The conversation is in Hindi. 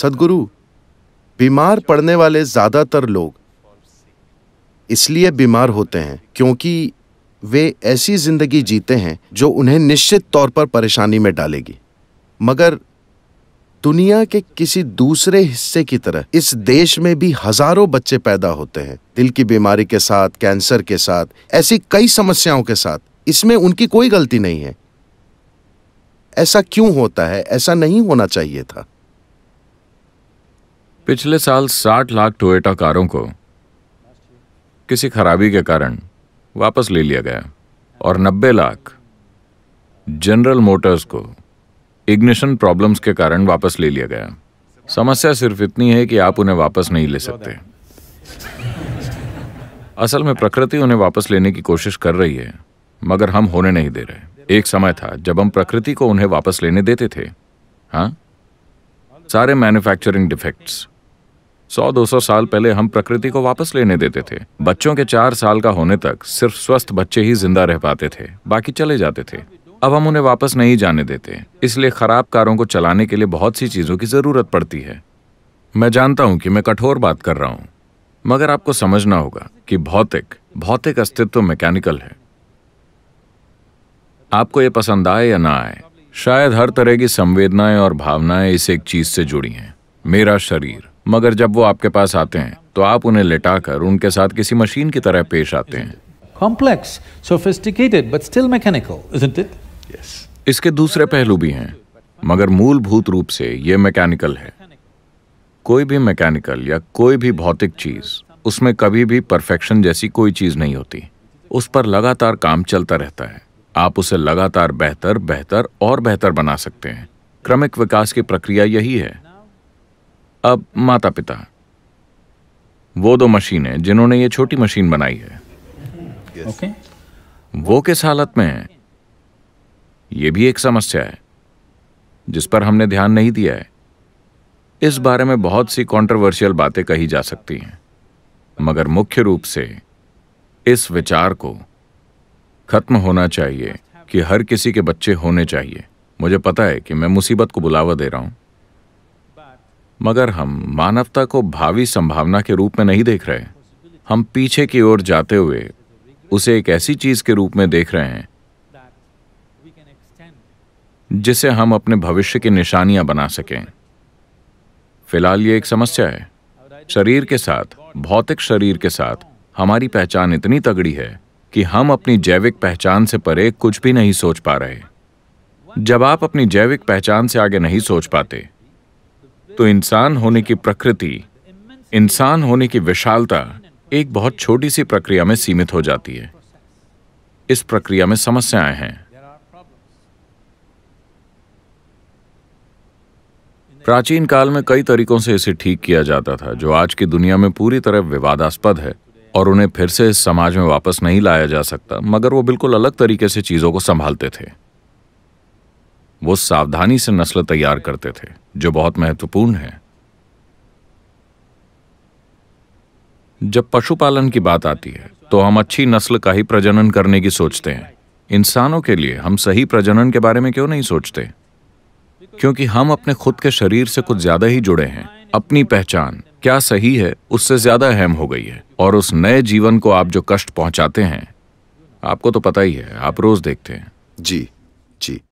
सदगुरु बीमार पड़ने वाले ज़्यादातर लोग इसलिए बीमार होते हैं क्योंकि वे ऐसी ज़िंदगी जीते हैं जो उन्हें निश्चित तौर पर परेशानी में डालेगी मगर दुनिया के किसी दूसरे हिस्से की तरह इस देश में भी हजारों बच्चे पैदा होते हैं दिल की बीमारी के साथ कैंसर के साथ ऐसी कई समस्याओं के साथ इसमें उनकी कोई गलती नहीं है ऐसा क्यों होता है ऐसा नहीं होना चाहिए था पिछले साल 60 लाख टोयोटा कारों को किसी खराबी के कारण वापस ले लिया गया और 90 लाख जनरल मोटर्स को इग्निशन प्रॉब्लम्स के कारण वापस ले लिया गया समस्या सिर्फ इतनी है कि आप उन्हें वापस नहीं ले सकते असल में प्रकृति उन्हें वापस लेने की कोशिश कर रही है मगर हम होने नहीं दे रहे एक समय था जब हम प्रकृति को उन्हें वापस लेने देते थे हाँ सारे मैन्युफैक्चरिंग डिफेक्ट्स सौ दो सौ साल पहले हम प्रकृति को वापस लेने देते थे बच्चों के चार साल का होने तक सिर्फ स्वस्थ बच्चे ही जिंदा रह पाते थे बाकी चले जाते थे अब हम उन्हें वापस नहीं जाने देते इसलिए खराब कारों को चलाने के लिए बहुत सी चीजों की जरूरत पड़ती है मैं जानता हूं कि मैं कठोर बात कर रहा हूं मगर आपको समझना होगा कि भौतिक भौतिक अस्तित्व मैकेनिकल है आपको ये पसंद आए या ना आए शायद हर तरह की संवेदनाएं और भावनाएं इस एक चीज से जुड़ी हैं मेरा शरीर मगर जब वो आपके पास आते हैं तो आप उन्हें लिटाकर उनके साथ किसी मशीन की तरह पेश आते हैं complex sophisticated but still mechanical isn't it yes इसके दूसरे पहलू भी हैं मगर मूलभूत रूप से ये मैकेनिकल है कोई भी मैकेनिकल या कोई भी भौतिक चीज उसमें कभी भी परफेक्शन जैसी कोई चीज नहीं होती उस पर लगातार काम चलता रहता है आप उसे लगातार बेहतर बेहतर और बेहतर बना सकते हैं क्रमिक विकास की प्रक्रिया यही है अब माता पिता वो दो मशीन है जिन्होंने ये छोटी मशीन बनाई है yes. okay. वो किस हालत में है ये भी एक समस्या है जिस पर हमने ध्यान नहीं दिया है इस बारे में बहुत सी कंट्रोवर्शियल बातें कही जा सकती हैं मगर मुख्य रूप से इस विचार को खत्म होना चाहिए कि हर किसी के बच्चे होने चाहिए मुझे पता है कि मैं मुसीबत को बुलावा दे रहा हूं मगर हम मानवता को भावी संभावना के रूप में नहीं देख रहे हम पीछे की ओर जाते हुए उसे एक ऐसी चीज के रूप में देख रहे हैं जिसे हम अपने भविष्य की निशानियां बना सकें फिलहाल ये एक समस्या है शरीर के साथ भौतिक शरीर के साथ हमारी पहचान इतनी तगड़ी है कि हम अपनी जैविक पहचान से परे कुछ भी नहीं सोच पा रहे जब आप अपनी जैविक पहचान से आगे नहीं सोच पाते तो इंसान होने की प्रकृति इंसान होने की विशालता एक बहुत छोटी सी प्रक्रिया में सीमित हो जाती है इस प्रक्रिया में समस्याएं हैं प्राचीन काल में कई तरीकों से इसे ठीक किया जाता था जो आज की दुनिया में पूरी तरह विवादास्पद है और उन्हें फिर से इस समाज में वापस नहीं लाया जा सकता मगर वो बिल्कुल अलग तरीके से चीज़ों को संभालते थे वो सावधानी से नस्ल तैयार करते थे जो बहुत महत्वपूर्ण है जब पशुपालन की बात आती है तो हम अच्छी नस्ल का ही प्रजनन करने की सोचते हैं इंसानों के लिए हम सही प्रजनन के बारे में क्यों नहीं सोचते क्योंकि हम अपने खुद के शरीर से कुछ ज्यादा ही जुड़े हैं अपनी पहचान क्या सही है उससे ज्यादा अहम हो गई है और उस नए जीवन को आप जो कष्ट पहुंचाते हैं आपको तो पता ही है आप रोज देखते हैं जी जी